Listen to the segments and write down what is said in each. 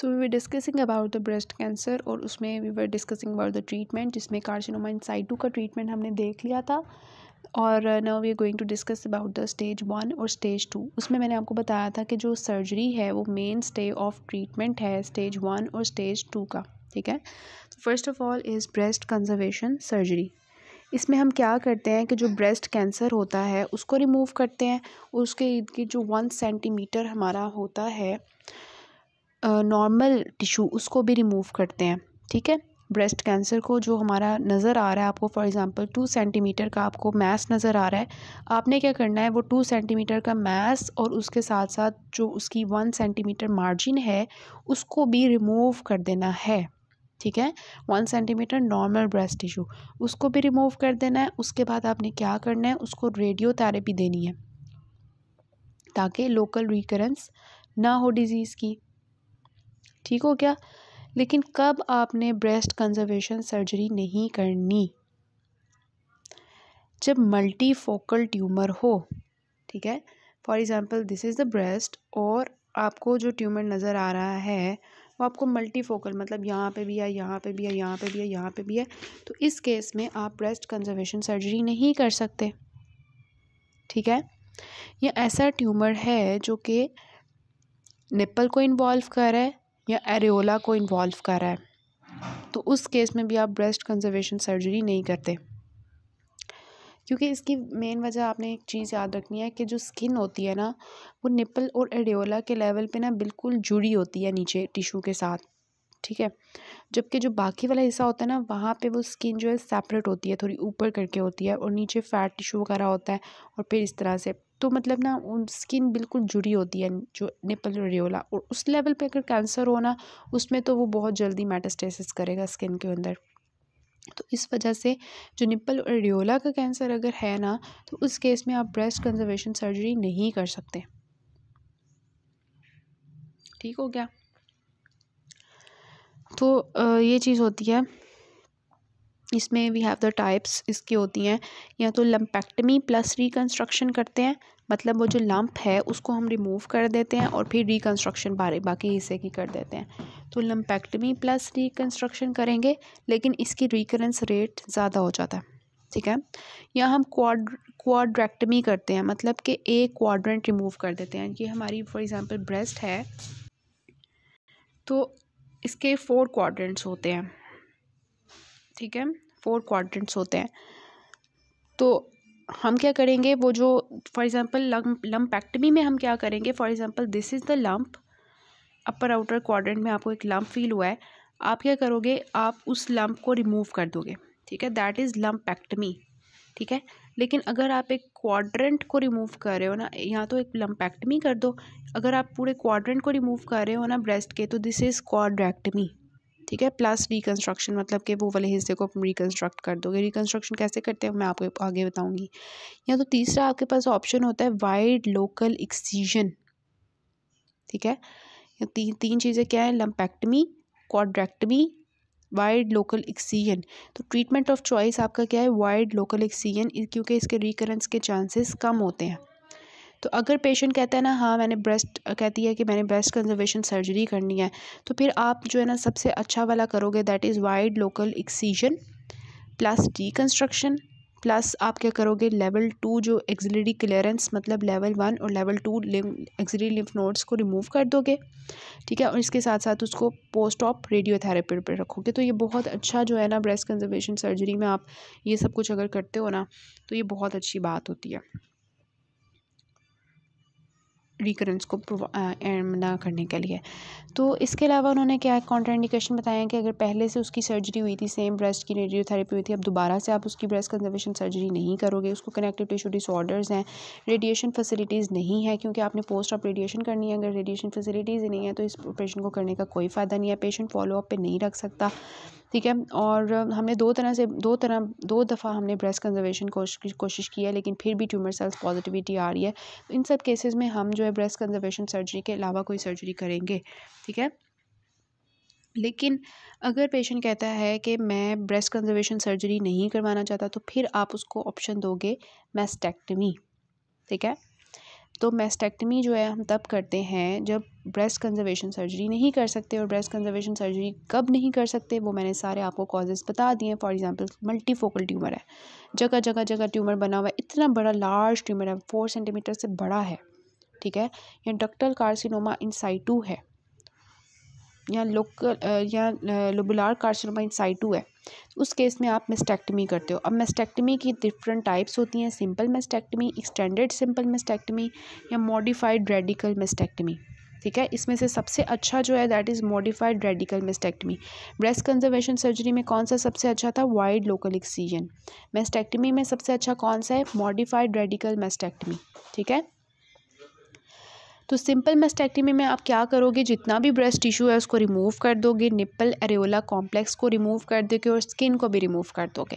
So we were discussing about the breast cancer और उसमें we were discussing about the treatment जिसमें carcinoma in situ का treatment हमने देख लिया था और now we are going to discuss about the stage one और स्टेज टू उसमें मैंने आपको बताया था कि जो सर्जरी है वो मेन स्टे ऑफ ट्रीटमेंट है स्टेज वन और स्टेज टू का ठीक है first of all is breast conservation surgery इसमें हम क्या करते हैं कि जो ब्रेस्ट कैंसर होता है उसको रिमूव करते हैं उसके इर्द गिर्द जो वन सेंटीमीटर हमारा होता है नॉर्मल टिशू उसको भी रिमूव करते हैं ठीक है ब्रेस्ट कैंसर को जो हमारा नज़र आ रहा है आपको फॉर एग्ज़ाम्पल टू सेंटीमीटर का आपको मैस नज़र आ रहा है आपने क्या करना है वो टू सेंटीमीटर का मैस और उसके साथ साथ जो उसकी वन सेंटीमीटर मार्जिन है उसको भी रिमूव कर देना है ठीक है one centimetre normal breast tissue उसको भी रिमूव कर देना है उसके बाद आपने क्या करना है उसको रेडियोथेरेपी देनी है ताकि लोकल रिकरेंस ना हो डिज़ीज़ की ठीक हो गया लेकिन कब आपने ब्रेस्ट कंजर्वेशन सर्जरी नहीं करनी जब मल्टीफोकल ट्यूमर हो ठीक है for example this is the breast और आपको जो ट्यूमर नज़र आ रहा है वो आपको मल्टीफोकल मतलब यहाँ पे भी है यहाँ पे भी है यहाँ पे भी है यहाँ पे भी है तो इस केस में आप ब्रेस्ट कंजर्वेशन सर्जरी नहीं कर सकते ठीक है ये ऐसा ट्यूमर है जो कि निप्पल को इन्वॉल्व कर रहा है या एरेला को इन्वॉल्व कर रहा है तो उस केस में भी आप ब्रेस्ट कंजर्वेशन सर्जरी नहीं करते क्योंकि इसकी मेन वजह आपने एक चीज़ याद रखनी है कि जो स्किन होती है ना वो निपल और एडियोला के लेवल पे ना बिल्कुल जुड़ी होती है नीचे टिशू के साथ ठीक है जबकि जो बाकी वाला हिस्सा होता है ना वहाँ पे वो स्किन जो है सेपरेट होती है थोड़ी ऊपर करके होती है और नीचे फैट टिशू वगैरह होता है और फिर इस तरह से तो मतलब ना उन स्किन बिल्कुल जुड़ी होती है जो निपल रेडियोला और उस लेवल पे अगर कैंसर होना उसमें तो वो बहुत जल्दी मेटास्टेसिस करेगा स्किन के अंदर तो इस वजह से जो निपल और रेडियोला का कैंसर अगर है ना तो उस केस में आप ब्रेस्ट कंजर्वेशन सर्जरी नहीं कर सकते ठीक हो गया तो ये चीज़ होती है इसमें वी हैव द टाइप्स इसकी होती हैं या तो लम्पेक्टमी प्लस रिकन्स्ट्रक्शन करते हैं मतलब वो जो लम्प है उसको हम रिमूव कर देते हैं और फिर रिकन्स्ट्रक्शन बारे बाकी हिस्से की कर देते हैं तो लम्पेक्टमी प्लस रिकन्स्ट्रक्शन करेंगे लेकिन इसकी रिकरेंस रेट ज़्यादा हो जाता है ठीक है या हम क्वाड क्वाड्रैक्टमी करते हैं मतलब कि एक क्वाड्रेंट रिमूव कर देते हैं ये हमारी फॉर एग्ज़ाम्पल ब्रेस्ट है तो इसके फोर क्वाड्रेंट्स होते हैं ठीक है फोर क्वाड्रेंट्स होते हैं तो हम क्या करेंगे वो जो फॉर एग्ज़ाम्पल लम्प पैक्टमी में हम क्या करेंगे for example this is the lump upper outer quadrant में आपको एक लम्प फील हुआ है आप क्या करोगे आप उस लम्प को रिमूव कर दोगे ठीक है दैट इज़ लम्पैक्टमी ठीक है लेकिन अगर आप एक क्वाड्रेंट को रिमूव कर रहे हो ना या तो एक लम्पैक्टमी कर दो अगर आप पूरे क्वाड्रेंट को रिमूव कर रहे हो ना ब्रेस्ट के तो दिस इज़ क्वाड्रैक्टमी ठीक है प्लस रिकन्स्ट्रक्शन मतलब कि वो वाले हिस्से को रिकन्स्ट्रक्ट कर दोगे रिकन्स्ट्रक्शन कैसे करते हैं मैं आपको आगे बताऊँगी या तो तीसरा आपके पास ऑप्शन होता है वाइड लोकल एक्सीजन ठीक है ती, तीन चीज़ें क्या हैं lumpectomy quadrantectomy wide local excision तो ट्रीटमेंट ऑफ चॉइस आपका क्या है वाइड लोकल एक्सीजन क्योंकि इसके रिकरेंस के चांसेस कम होते हैं तो अगर पेशेंट कहता है ना हाँ मैंने ब्रेस्ट कहती है कि मैंने ब्रेस्ट कंजर्वेशन सर्जरी करनी है तो फिर आप जो है ना सबसे अच्छा वाला करोगे that is wide local excision plus construction plus आप क्या करोगे लेवल टू जो एक्जिलरी क्लियरेंस मतलब लेवल वन और level two axillary lymph nodes को रिमूव कर दोगे ठीक है और इसके साथ साथ उसको पोस्ट ऑप रेडियोथेरेपी पर रखोगे तो ये बहुत अच्छा जो है ना ब्रेस्ट कंजर्वेशन सर्जरी में आप ये सब कुछ अगर करते हो ना तो ये बहुत अच्छी बात होती है रिकरेंस को प्रोवा करने के लिए तो इसके अलावा उन्होंने क्या कॉन्ट्राइंडिकेशन बताया कि अगर पहले से उसकी सर्जरी हुई थी सेम ब्रेस्ट की रेडियोथेरेपी हुई थी अब दोबारा से आप उसकी ब्रेस्ट कंजर्वेशन सर्जरी नहीं करोगे उसको कनेक्टिव टिश्यू डिसऑर्डर्स हैं रेडिएशन फैसिलिटीज़ नहीं है क्योंकि आपने पोस्ट ऑफ रेडिएशन करनी है अगर रेडिएशन फैसिलिटीज़ ही नहीं है तो इस ऑपरेशन को करने का कोई फ़ायदा नहीं है पेशेंट फॉलोअप पर नहीं रख सकता ठीक है और हमने दो तरह से दो तरह दो दफ़ा हमने ब्रेस्ट कंजर्वेशन कोशिश की है लेकिन फिर भी ट्यूमर सेल्स पॉजिटिविटी आ रही है इन सब केसेस में हम जो है ब्रेस्ट कंजर्वेशन सर्जरी के अलावा कोई सर्जरी करेंगे ठीक है लेकिन अगर पेशेंट कहता है कि मैं ब्रेस्ट कंजर्वेशन सर्जरी नहीं करवाना चाहता तो फिर आप उसको ऑप्शन दोगे मैस्टेक्टमी ठीक है तो मेस्टेक्टमी जो है हम तब करते हैं जब ब्रेस्ट कंजर्वेशन सर्जरी नहीं कर सकते और ब्रेस्ट कंजर्वेशन सर्जरी कब नहीं कर सकते वो मैंने सारे आपको कॉजेज़ बता दिए हैं फॉर एग्जांपल मल्टीफोकल ट्यूमर है जगह जगह जगह ट्यूमर बना हुआ है इतना बड़ा लार्ज ट्यूमर है फोर सेंटीमीटर से बड़ा है ठीक है या डक्टल कार्सिनोमा इन साइटू है या लोकल या लोबुलार कार्सिनोमा साइटू है उस केस में आप मेस्टेक्टमी करते हो अब मेस्टेक्टमी की डिफरेंट टाइप्स होती हैं simple mastectomy extended simple mastectomy या मॉडिफाइड रेडिकल मेस्टेक्टमी ठीक है इसमें से सबसे अच्छा जो है that is modified radical mastectomy breast conservation surgery में कौन सा सबसे अच्छा था वाइड लोकल एक्सीजन मेस्टेक्टमी में सबसे अच्छा कौन सा है मॉडिफाइड रेडिकल मेस्टेक्टमी ठीक है तो सिंपल मस्टेक्टमी में आप क्या करोगे जितना भी ब्रेस्ट टिश्यू है उसको रिमूव कर दोगे निप्पल एरेला कॉम्प्लेक्स को रिमूव कर दोगे और स्किन को भी रिमूव कर दोगे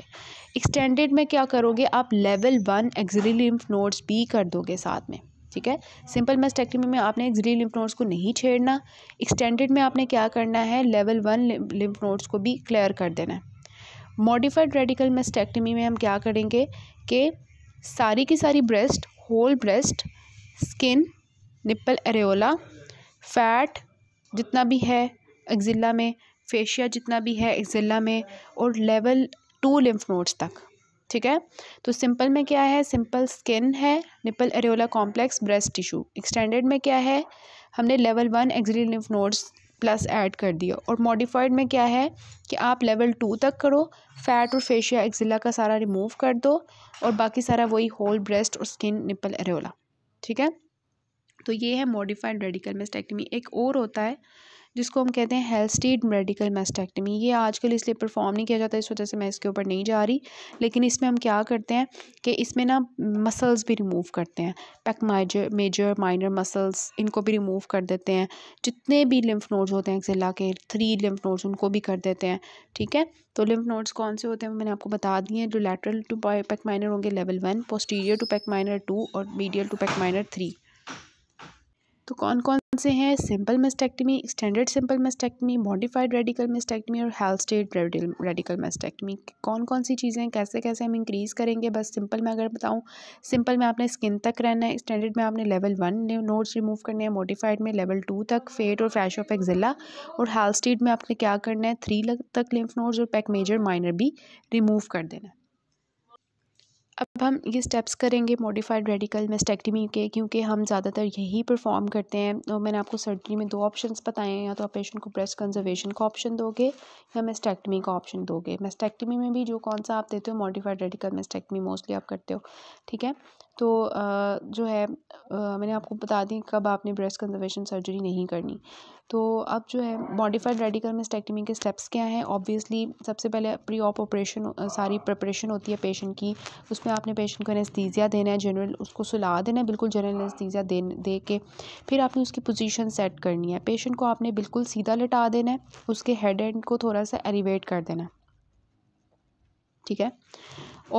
एक्सटेंडेड में क्या करोगे आप level one axillary lymph nodes भी कर दोगे साथ में ठीक है सिंपल मेस्टेक्टमी में आपने एक्जिली लिम्फ नोड्स को नहीं छेड़ना एक्सटेंडेड में आपने क्या करना है लेवल वन लिम्फ नोड्स को भी क्लियर कर देना है मॉडिफाइड रेडिकल मेस्टेक्टमी में हम क्या करेंगे कि सारी की सारी breast whole breast skin nipple areola fat जितना भी है एक्जिला में फेशिया जितना भी है एक्जिला में और लेवल टू लिम्फ नोड्स तक ठीक है तो सिंपल में क्या है सिंपल स्किन है nipple areola complex breast tissue extended में क्या है हमने level one axillary lymph nodes plus add कर दिया और मॉडिफाइड में क्या है कि आप लेवल टू तक करो फैट और फेशिया एक्जिला का सारा रिमूव कर दो और बाकी सारा वही होल ब्रेस्ट और स्किन निपल एरेओला ठीक है तो ये है मॉडिफाइड रेडिकल मेस्टेक्टमी एक और होता है जिसको हम कहते हैं हेल्स्टीड मेडिकल मेस्टेक्टमी ये आजकल इसलिए परफॉर्म नहीं किया जाता इस वजह से मैं इसके ऊपर नहीं जा रही लेकिन इसमें हम क्या करते हैं कि इसमें ना मसल्स भी रिमूव करते हैं pec major major minor muscles इनको भी रिमूव कर देते हैं जितने भी लिम्फ नोड्स होते हैं जिला के थ्री लिम्फ नोड्स उनको भी कर देते हैं ठीक है तो लिम्फ नोड्स कौन से होते हैं मैंने आपको बता दिए हैं जो लेटरल टू पैक माइनर होंगे level one posterior to pec minor two और medial to pec minor three तो कौन कौन से हैं simple mastectomy extended simple mastectomy modified radical mastectomy और हेल्थ स्टेट रेडिकल मेस्टेक्टमी कौन कौन सी चीज़ें कैसे कैसे हम इंक्रीज़ करेंगे बस सिंपल में अगर बताऊँ सिंपल में आपने स्किन तक रहना है एक्सटेंडेड में आपने लेवल वन नोट्स रिमूव करने हैं मॉडिफाइड में लेवल टू तक फेट और फैश ऑफ एक्जिला और हेल्थ स्टेट में आपने क्या करना है थ्री तक लिम्फ नोट्स और पैक मेजर माइनर भी रिमूव कर देना है अब हम ये स्टेप्स करेंगे मॉडिफाइड रेडिकल मेस्टेक्टमी के क्योंकि हम ज़्यादातर यही परफॉर्म करते हैं और मैंने आपको सर्जरी में दो ऑप्शंस बताए हैं या तो आप पेशेंट को ब्रेस्ट कंजर्वेशन का ऑप्शन दोगे या मेस्टेक्टमी का ऑप्शन दोगे मेस्टेक्टमी में भी जो कौन सा आप देते हो मॉडिफाइड रेडिकल मेस्टेक्टमी मोस्टली आप करते हो ठीक है तो जो है मैंने आपको बता दी कब आपने ब्रेस्ट कंजर्वेशन सर्जरी नहीं करनी तो अब जो है मॉडिफाइड रेडिकल मिस्टेक्टमी के स्टेप्स क्या हैं ऑब्वियसली सबसे पहले प्री ऑप ऑपरेशन सारी प्रिपरेशन होती है पेशेंट की उसमें आपने पेशेंट को एनेस्थीसिया देना है जनरल उसको सुला देना है बिल्कुल जनरल एनेस्थीसिया दे दे के फिर आपने उसकी पोजीशन सेट करनी है पेशेंट को आपने बिल्कुल सीधा लटा देना है उसके हेड एंड को थोड़ा सा एलिवेट कर देना है ठीक है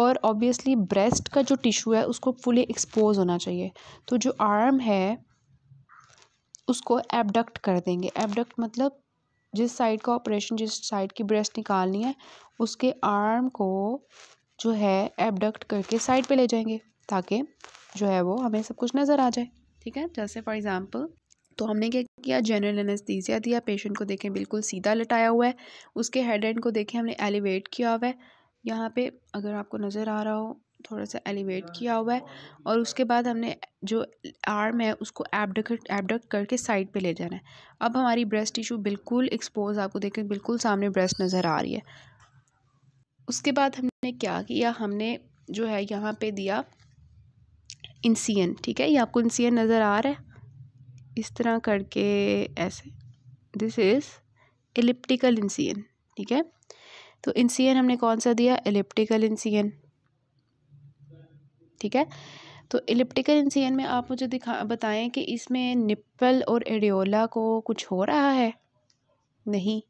और ऑब्वियसली ब्रेस्ट का जो टिश्यू है उसको फुली एक्सपोज होना चाहिए तो जो आर्म है उसको एबडक्ट कर देंगे एबडक्ट मतलब जिस साइड का ऑपरेशन जिस साइड की ब्रेस्ट निकालनी है उसके आर्म को जो है एबडक्ट करके साइड पे ले जाएंगे ताकि जो है वो हमें सब कुछ नज़र आ जाए ठीक है जैसे फॉर एग्ज़ाम्पल तो हमने क्या किया जनरल एनेस्थीसिया दिया पेशेंट को देखें बिल्कुल सीधा लटाया हुआ है उसके हेड एंड को देखें हमने एलिवेट किया हुआ है यहाँ पे अगर आपको नज़र आ रहा हो थोड़ा सा एलिवेट हाँ, किया हुआ है हाँ, हाँ। और उसके बाद हमने जो आर्म है उसको एबडक्ट एबडक्ट करके साइड पे ले जाना है अब हमारी ब्रेस्ट टिशू बिल्कुल एक्सपोज आपको देखें बिल्कुल सामने ब्रेस्ट नज़र आ रही है उसके बाद हमने क्या किया हमने जो है यहाँ पे दिया इंसियन ठीक है ये आपको इंसियन नज़र आ रहा है इस तरह करके ऐसे दिस इज़ एलिप्टिकल इंसियन ठीक है तो इंसियन हमने कौन सा दिया एलिप्टिकल इंसियन ठीक है तो सी इंसियन में आप मुझे दिखा बताएं कि इसमें निप्पल और एडियोला को कुछ हो रहा है नहीं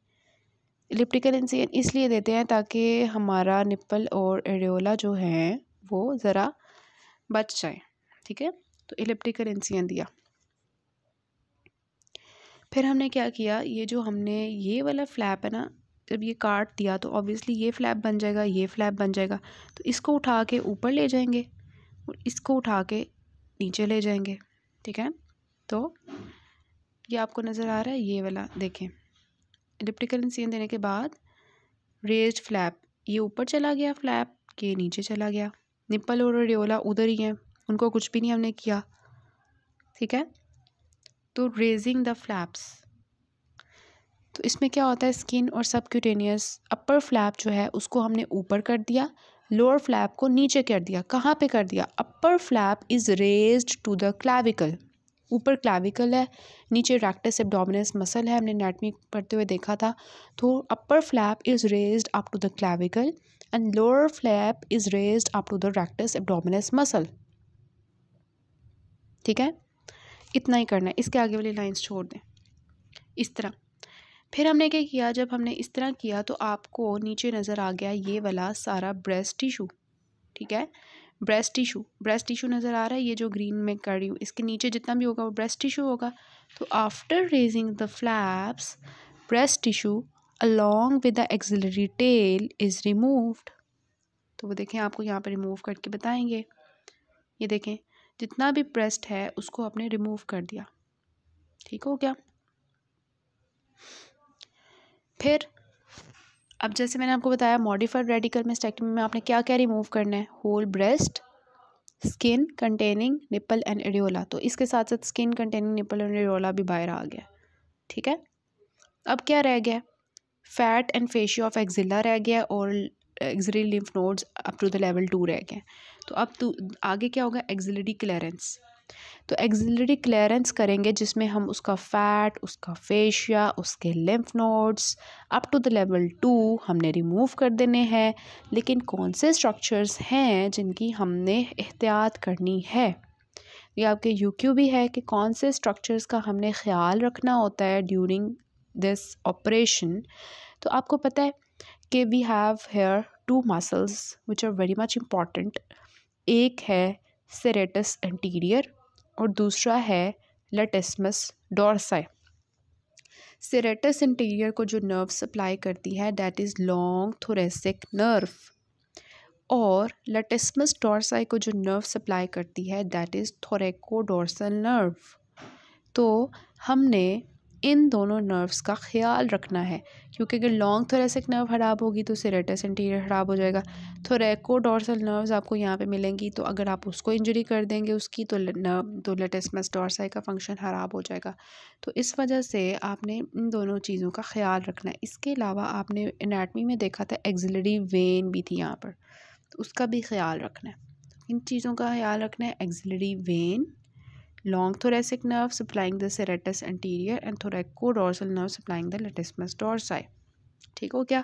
सी इंसियन इसलिए देते हैं ताकि हमारा निप्पल और एडियोला जो हैं वो ज़रा बच जाए ठीक है तो सी इंसियन दिया फिर हमने क्या किया ये जो हमने ये वाला फ्लैप है ना जब ये काट दिया तो ऑब्वियसली ये फ्लैप बन जाएगा ये फ्लैप बन जाएगा तो इसको उठा के ऊपर ले जाएंगे और इसको उठा के नीचे ले जाएंगे ठीक है तो ये आपको नज़र आ रहा है ये वाला देखें इलेप्टिकल इंसियन देने के बाद रेज फ्लैप ये ऊपर चला गया फ्लैप के नीचे चला गया निप्पल और रेडियोला उधर ही हैं उनको कुछ भी नहीं हमने किया ठीक है तो रेजिंग द फ्लैप्स तो इसमें क्या होता है स्किन और सबक्यूटेनियस अपर फ्लैप जो है उसको हमने ऊपर कर दिया लोअर फ्लैप को नीचे कर दिया कहाँ पे कर दिया upper flap is raised to the clavicle ऊपर क्लाविकल है नीचे रैक्टस एबडोमिनस मसल है हमने नेटमी पढ़ते हुए देखा था तो upper flap is raised up to the clavicle and lower flap is raised up to the rectus abdominis muscle ठीक है इतना ही करना है इसके आगे वाली लाइन्स छोड़ दें इस तरह फिर हमने क्या किया जब हमने इस तरह किया तो आपको नीचे नज़र आ गया ये वाला सारा ब्रेस्ट टिशू ठीक है ब्रेस्ट टिशू ब्रेस्ट टिशू नज़र आ रहा है ये जो ग्रीन में कर रही हूँ इसके नीचे जितना भी होगा वो ब्रेस्ट टिशू होगा तो after raising the flaps breast tissue along with the axillary tail is removed तो वो देखें आपको यहाँ पर रिमूव करके बताएंगे ये देखें जितना भी ब्रेस्ट है उसको आपने रिमूव कर दिया ठीक हो गया फिर अब जैसे मैंने आपको बताया मॉडिफाइड रेडिकल मेस्टेक्टमी में आपने क्या क्या रिमूव करना है whole breast skin containing nipple and areola तो इसके साथ साथ skin containing nipple and areola भी बाहर आ गया ठीक है अब क्या रह गया fat and fascia of axilla रह गया और axillary lymph nodes up to the level two रह गए तो अब तो आगे क्या होगा एक्जिलरी क्लियरेंस तो एक्जिलरी क्लियरेंस करेंगे जिसमें हम उसका फैट उसका फेशिया उसके lymph nodes up to the level two हमने रिमूव कर देने हैं लेकिन कौन से स्ट्रक्चर्स हैं जिनकी हमने एहतियात करनी है ये आपके यू भी है कि कौन से स्ट्रक्चर्स का हमने ख्याल रखना होता है ड्यूरिंग दिस ऑपरेशन तो आपको पता है कि we have here two muscles which are very much important एक है सेरेटस एंटीरियर और दूसरा है लेटेसमस डॉर्साई सेरेटस इंटीरियर को जो नर्व सप्लाई करती है that is long thoracic nerve और लटेस्मस डोरसाई को जो नर्व सप्लाई करती है दैट इज़ थोरेको नर्व तो हमने इन दोनों नर्व्स का ख्याल रखना है क्योंकि अगर लॉन्ग थोरेसिक नर्व ख़राब होगी तो सिरेटस इंटीरियर ख़राब हो जाएगा थोरेको तो डॉर्सल नर्व्स आपको यहाँ पे मिलेंगी तो अगर आप उसको इंजरी कर देंगे उसकी तो नर्व तो लेटेस्मस डॉर्साई का फंक्शन ख़राब हो जाएगा तो इस वजह से आपने इन दोनों चीज़ों का ख्याल रखना है इसके अलावा आपने एनाटमी में देखा था एग्जिलरी वेन भी थी यहाँ पर तो उसका भी ख्याल रखना है इन चीज़ों का ख्याल रखना है axillary vein long thoracic nerve supplying the serratus anterior and thoracodorsal nerve supplying the latissimus dorsi ठीक हो गया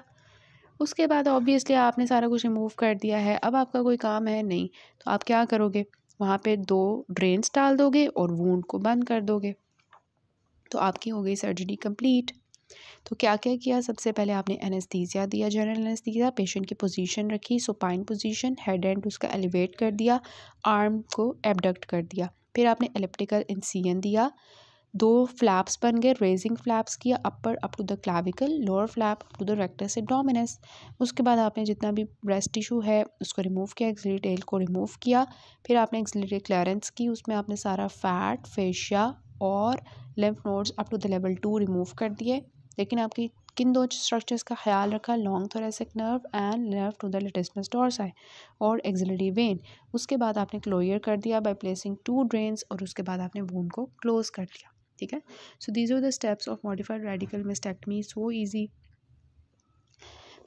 उसके बाद ऑब्वियसली आपने सारा कुछ रिमूव कर दिया है अब आपका कोई काम है नहीं तो आप क्या करोगे वहाँ पे दो ड्रेन्स डाल दोगे और वूंड को बंद कर दोगे तो आपकी हो गई सर्जरी कंप्लीट तो क्या क्या किया सबसे पहले आपने एनेस्थीसिया दिया जनरल एनेस्थीसिया पेशेंट की पोजीशन रखी सुपाइन पोजीशन हेड एंड उसका एलिवेट कर दिया आर्म को एबडक्ट कर दिया फिर आपने एलिप्टिकल इंसियन दिया दो फ्लैप्स बन गए रेजिंग फ्लैप्स किया upper up to the clavicle lower flap up to the rectus abdominis उसके बाद आपने जितना भी ब्रेस्ट टिश्यू है उसको रिमूव किया एक्सिलरी टेल को रिमूव किया फिर आपने एक्सिलरी क्लियरेंस की उसमें आपने सारा फैट फेशिया और lymph nodes up to the level two remove कर दिए लेकिन आपकी किन दो स्ट्रक्चर्स का ख्याल रखा long thoracic nerve and nerve to the latissimus dorsi और एक्जिलरी वेन उसके बाद आपने क्लोयर कर दिया बाय प्लेसिंग टू ड्रेन्स और उसके बाद आपने वून को क्लोज कर दिया ठीक है so these are the steps of modified radical mastectomy so easy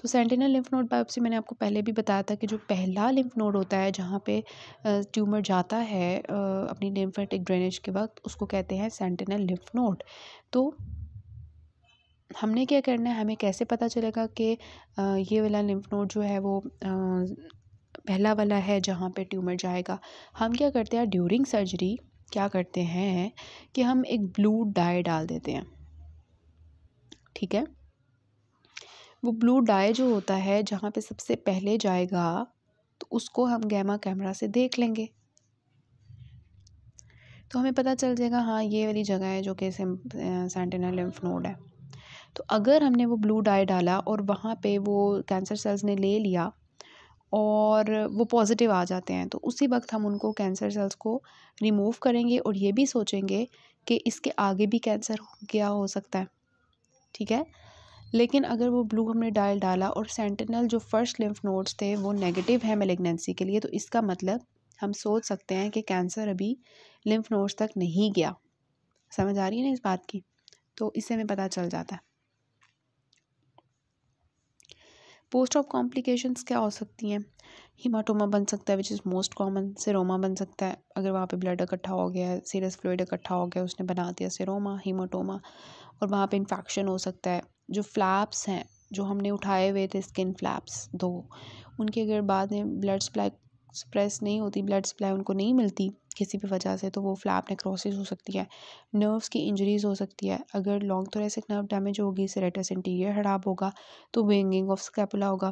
तो सेंटिनल लिम्फ नोड बायोप्सी मैंने आपको पहले भी बताया था कि जो पहला लिम्फ नोड होता है जहाँ पे ट्यूमर जाता है अपनी लिम्फेटिक ड्रेनेज के वक्त उसको कहते हैं सेंटिनल लिम्फ नोड तो हमने क्या करना है हमें कैसे पता चलेगा कि ये वाला लिम्फ नोड जो है वो पहला वाला है जहाँ पे ट्यूमर जाएगा हम क्या करते हैं ड्यूरिंग सर्जरी क्या करते हैं कि हम एक ब्लू डाई डाल देते हैं ठीक है वो ब्लू डाई जो होता है जहाँ पे सबसे पहले जाएगा तो उसको हम गैमा कैमरा से देख लेंगे तो हमें पता चल जाएगा हाँ ये वाली जगह है जो कि सेंटेनल लिम्फ नोड है तो अगर हमने वो ब्लू डाई डाला और वहाँ पे वो कैंसर सेल्स ने ले लिया और वो पॉजिटिव आ जाते हैं तो उसी वक्त हम उनको कैंसर सेल्स को रिमूव करेंगे और ये भी सोचेंगे कि इसके आगे भी कैंसर गया हो सकता है ठीक है लेकिन अगर वो ब्लू हमने डायल डाला और सेंटिनल जो फर्स्ट लिम्फ नोड्स थे वो नेगेटिव है मेलेगनेंसी के लिए तो इसका मतलब हम सोच सकते हैं कि कैंसर अभी लिम्फ नोड्स तक नहीं गया समझ आ रही है ना इस बात की तो इससे हमें पता चल जाता है पोस्ट ऑफ कॉम्प्लिकेशंस क्या हो सकती हैं हिमाटोमा बन सकता है which is most common seroma बन सकता है अगर वहाँ पे ब्लड इकट्ठा हो गया है सीरियस फ्लूड इकट्ठा हो गया उसने बना दिया सिरोमा हिमाटोमा और वहाँ पे इन्फेक्शन हो सकता है जो फ्लैप्स हैं जो हमने उठाए हुए थे स्किन फ्लैप्स दो उनकी अगर बाद में ब्लड सप्लाई सप्रेस नहीं होती ब्लड सप्लाई उनको नहीं मिलती किसी भी वजह से तो वो फ्लैप नेक्रोसिस हो सकती है नर्व्स की इंजरीज हो सकती है अगर लॉन्ग थोरेसिक नर्व डैमेज होगी सरेटस इंटीरियर खराब होगा तो वेंगिंग ऑफ स्कैपुला होगा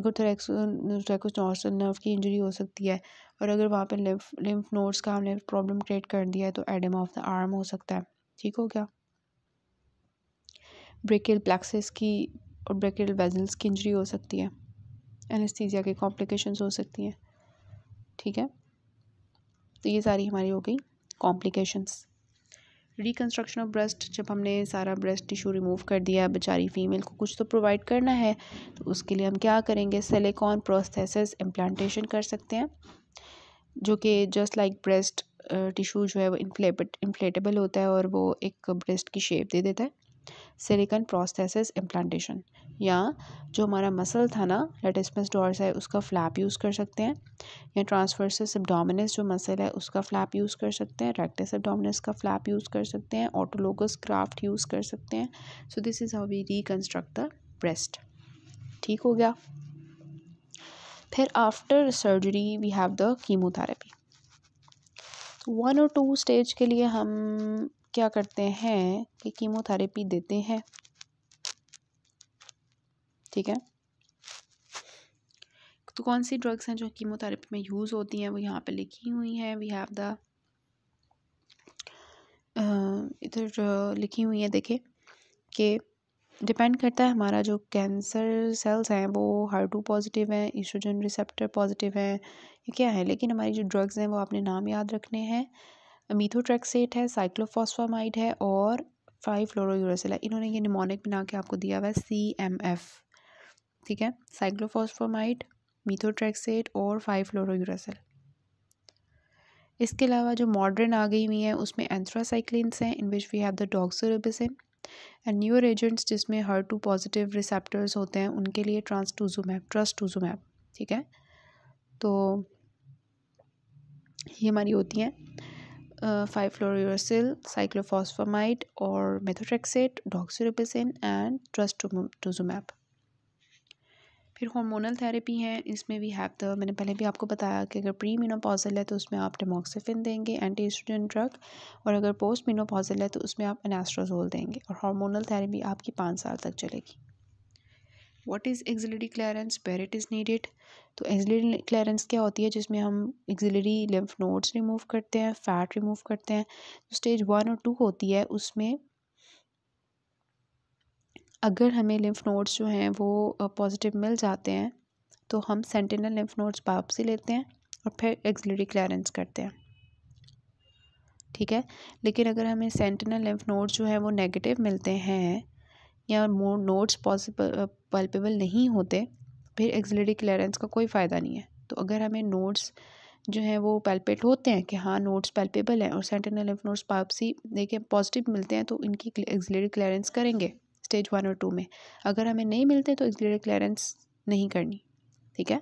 अगर थोरेक्स थोरेकोस नॉर्सल नर्व की इंजरी हो सकती है और अगर वहाँ पर लिम्फ लिम्फ का हमने प्रॉब्लम क्रिएट कर दिया है तो एडम ऑफ द आर्म हो सकता है ठीक हो गया ब्रेकिल प्लेक्सिस की और ब्रेकिल वेजल्स की इंजरी हो सकती है एनेस्थीसिया के कॉम्प्लिकेशंस हो सकती हैं ठीक है तो ये सारी हमारी हो गई कॉम्प्लिकेशंस रिकन्स्ट्रक्शन ऑफ ब्रेस्ट जब हमने सारा ब्रेस्ट टिश्यू रिमूव कर दिया बेचारी फीमेल को कुछ तो प्रोवाइड करना है तो उसके लिए हम क्या करेंगे सेलेकॉन प्रोसेस इम्प्लांटेशन कर सकते हैं जो कि जस्ट लाइक ब्रेस्ट टिश्यू जो है वो इन्फ्लेबट इन्फ्लेटेबल होता है और वो एक ब्रेस्ट की शेप दे देता है सिलिकन प्रोसेस इम्प्लांटेशन या जो हमारा मसल था ना लटिसमस डॉर्स है उसका फ्लैप यूज़ कर सकते हैं या ट्रांसफर्स एबडोमिनस जो मसल है उसका फ्लैप यूज़ कर सकते हैं रेक्टस एबडोमिनस का फ्लैप यूज़ कर सकते हैं ऑटोलोगस क्राफ्ट यूज़ कर सकते हैं so this is how we reconstruct the breast ठीक हो गया फिर after surgery we have the chemotherapy one और टू स्टेज के लिए हम क्या करते हैं कि कीमोथेरेपी देते हैं ठीक है तो कौन सी ड्रग्स हैं जो कीमोथेरेपी में यूज़ होती हैं वो यहाँ पे लिखी हुई हैं वी हैव द इधर लिखी हुई है देखे कि डिपेंड करता है हमारा जो कैंसर सेल्स हैं वो हर टू पॉजिटिव हैं ईस्ट्रोजन रिसेप्टर पॉजिटिव हैं ये क्या है लेकिन हमारी जो ड्रग्स हैं वो आपने नाम याद रखने हैं मीथोट्रेक्सेट है साइक्लोफॉस्फामाइड है और फाइव फ्लोरोसिल है इन्होंने ये निमोनिक बना के आपको दिया हुआ है सी एम एफ़ ठीक है साइक्लोफॉस्फोमाइड मीथोट्रेक्सेट और फाइव फ्लोरोसल इसके अलावा जो मॉडर्न आ गई हुई हैं उसमें एंथ्रासाइक्लिनस हैं in which we have the doxorubicin and newer agents जिसमें हर टू पॉजिटिव रिसेप्टर्स होते हैं उनके लिए ट्रांसटूजुमैप ट्रस्टूजुमैप ठीक है तो ये हमारी होती हैं फाइव फ्लोरियोसिल साइक्लोफॉस्फामाइड और मेथोट्रेक्सेट डॉक्सोरेबिसिन एंड ट्रस्टूजुमैप फिर हार्मोनल थेरेपी है इसमें वी हैव द मैंने पहले भी आपको बताया कि अगर प्री मीनोपॉजल है तो उसमें आप टेमोक्सिफिन देंगे एंटी एस्ट्रोजन ड्रग और अगर पोस्ट मीनोपॉजल है तो उसमें आप एनास्ट्रोजोल देंगे और हार्मोनल थेरेपी आपकी पाँच साल तक चलेगी what is axillary clearance where it is needed तो एक्जिलरी क्लियरेंस क्या होती है जिसमें हम एक्जिलरी लिम्फ नोड्स रिमूव करते हैं फैट रिमूव करते हैं जो स्टेज वन और टू होती है उसमें अगर हमें लिम्फ नोड्स जो हैं वो पॉजिटिव मिल जाते हैं तो हम सेंटिनल लिम्फ नोड्स वापसी लेते हैं और फिर एक्सिलरी क्लियरेंस करते हैं ठीक है लेकिन अगर हमें सेंटिनल लिम्फ नोड्स जो हैं वो नेगेटिव मिलते हैं या मोर नोड्स पॉसिबल पल्पेबल नहीं होते फिर एक्सिलरी क्लियरेंस का कोई फ़ायदा नहीं है तो अगर हमें नोड्स जो हैं वो पैल्पेट होते हैं कि हाँ नोट्स पैल्पेबल हैं और सेंटिनल लिम्फ नोड्स वापसी देखिए पॉजिटिव मिलते हैं तो इनकी एक्सिलरी क्लियरेंस करेंगे स्टेज वन और टू में अगर हमें नहीं मिलते तो एक्सलेटर क्लियरेंस नहीं करनी ठीक है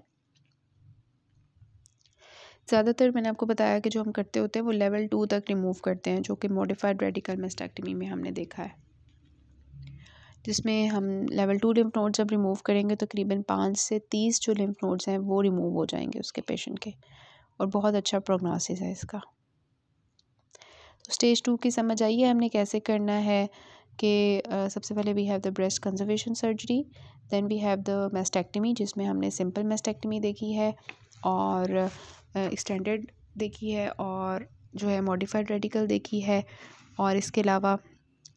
ज़्यादातर मैंने आपको बताया कि जो हम करते होते हैं वो लेवल टू तक रिमूव करते हैं जो कि मॉडिफाइड रेडिकल मेस्टेक्टमी में हमने देखा है जिसमें हम लेवल टू लिम्फ नोड्स जब रिमूव करेंगे तो तकरीबन पाँच से तीस जो लिम्फ नोड्स हैं वो रिमूव हो जाएंगे उसके पेशेंट के और बहुत अच्छा प्रोग्नोसिस है इसका तो स्टेज टू की समझ आई है हमने कैसे करना है के सबसे पहले we have the breast conservation surgery then we have the mastectomy जिसमें हमने सिंपल मेस्टेक्टमी देखी है और एक्सटेंडेड देखी है और जो है मॉडिफाइड रेडिकल देखी है और इसके अलावा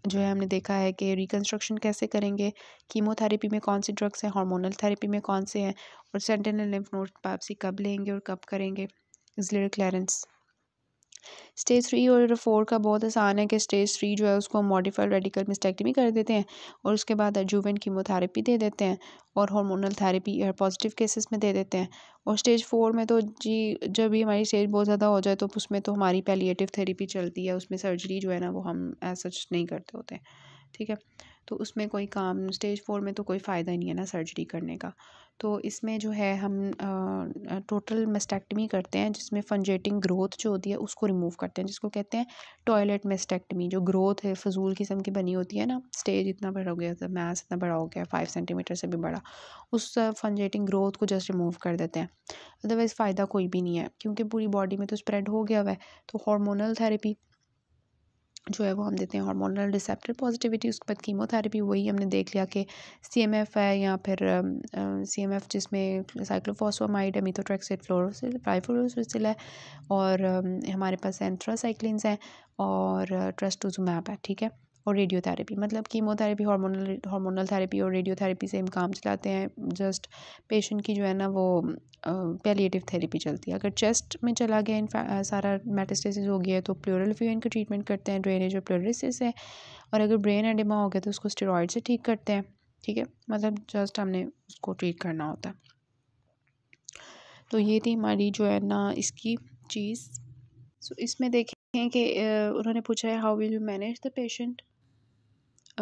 जो है हमने देखा है कि रिकन्स्ट्रक्शन कैसे करेंगे कीमोथेरेपी में कौन से ड्रग्स हैं हार्मोनल थेरेपी में कौन से हैं और सेंटेनल लिम्फ नोट पापसी कब लेंगे और कब करेंगे इसलिए क्लियरेंस स्टेज थ्री और फोर का बहुत आसान है कि स्टेज थ्री जो है उसको हम मॉडिफाइड रेडिकल मिस्टेक्टमी कर देते हैं और उसके बाद अजूवन कीमोथेरेपी दे देते हैं और hormonal therapy ER positive cases में दे देते हैं और स्टेज फोर में तो जी जब भी हमारी स्टेज बहुत ज़्यादा हो जाए तो उसमें तो हमारी पैलिएटिव थेरेपी चलती है उसमें सर्जरी जो है ना वो हम एज सच नहीं करते होते ठीक है तो उसमें कोई काम स्टेज फोर में तो कोई फ़ायदा ही नहीं है ना सर्जरी करने का तो इसमें जो है हम टोटल मेस्टेक्टमी करते हैं जिसमें फंजेटिंग ग्रोथ जो होती है उसको रिमूव करते हैं जिसको कहते हैं टॉयलेट मेस्टेक्टमी जो ग्रोथ है फजूल किस्म की बनी होती है ना स्टेज इतना बड़ा हो गया था मतलब मैस इतना बड़ा हो गया फाइव सेंटीमीटर से भी बड़ा उस फंजेटिंग ग्रोथ को जस्ट रिमूव कर देते हैं अदरवाइज़ फ़ायदा कोई भी नहीं है क्योंकि पूरी बॉडी में तो स्प्रेड हो गया हुआ है तो हॉर्मोनल थेरेपी जो है वो हम देते हैं हार्मोनल रिसेप्टर पॉजिटिविटी उसके बाद कीमोथेरेपी वही हमने देख लिया कि सी एम एफ़ है या फिर सी एम एफ़ जिसमें साइक्लोफोसोमाइड एमिथोट्रेक्सिड फ्लोरोसिल ट्राइफ्लोरोसिल है और हमारे पास एंथ्रासाइक्लिनस हैं और ट्रस्टोजूमैप है ठीक है और रेडियोथेरेपी मतलब कीमोथेरेपी हार्मोनल हार्मोनल थेरेपी और रेडियोथेरेपी सेम काम चलाते हैं जस्ट पेशेंट की जो है ना वो पैलिएटिव थेरेपी चलती है अगर चेस्ट में चला गया सारा मेटास्टेसिस हो गया तो प्लोरल फ्यून का ट्रीटमेंट करते हैं ड्रेनेज और प्लोरिसिस है और अगर ब्रेन एडिमा हो गया तो उसको स्टेरॉइड से ठीक करते हैं ठीक है मतलब जस्ट हमने उसको ट्रीट करना होता है तो ये थी हमारी जो है ना इसकी चीज़ सो so, इसमें देखें कि उन्होंने पूछा है how will you manage the patient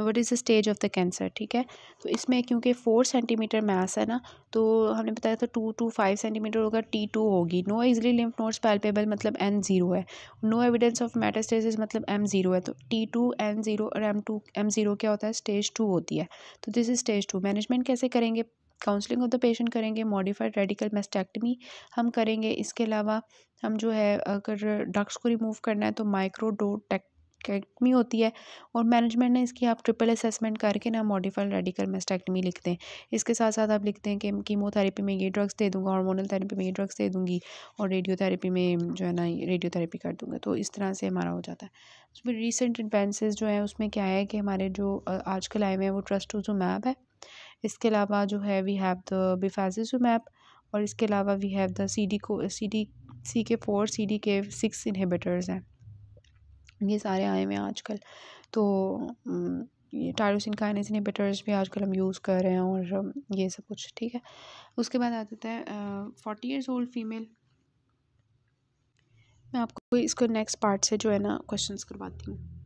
what is the stage of the cancer ठीक है तो इसमें क्योंकि फोर सेंटीमीटर मैस है ना तो हमने बताया था टू टू फाइव सेंटीमीटर होगा टी टू होगी no easily lymph nodes palpable मतलब एन जीरो है नो एविडेंस ऑफ मेटास्टेसिस मतलब एम ज़ीरो है तो टी टू एन ज़ीरो और एम टू एम ज़ीरो क्या होता है स्टेज टू होती है तो this is stage two management कैसे करेंगे काउंसलिंग ऑफ द पेशेंट करेंगे मॉडिफाइड रेडिकल मेस्टेक्टमी हम करेंगे इसके अलावा हम जो है अगर डक्स को रिमूव करना है तो माइक्रोडोटेक्ट मैस्टेक्टमी होती है और मैनेजमेंट ने इसकी आप ट्रिपल असेसमेंट करके ना मॉडिफाइड रेडिकल मैस्टेक्टमी लिखते हैं इसके साथ साथ आप लिखते हैं कि कीमोथेरेपी में ये ड्रग्स दे दूंगा हार्मोनल थेरेपी में ये ड्रग्स दे दूंगी और रेडियोथेरेपी में जो है ना रेडियोथेरेपी कर दूंगा तो इस तरह से हमारा हो जाता है उसमें रिसेंट एडवांसेस जो है उसमें क्या है कि हमारे जो आजकल आए हुए हैं वो ट्रस्ट टू मैप है इसके अलावा जो है we have the bevacizumab और इसके अलावा we have the C D को C D C K four C D K six inhibitors हैं ये सारे आए हुए हैं आजकल तो ये टायरोसिन काइनेज इनहिबिटर्स भी आजकल हम यूज़ कर रहे हैं और ये सब कुछ ठीक है उसके बाद आ जाता है फोर्टी ईयर्स ओल्ड फीमेल मैं आपको इसको नेक्स्ट पार्ट से जो है ना क्वेश्चंस करवाती हूँ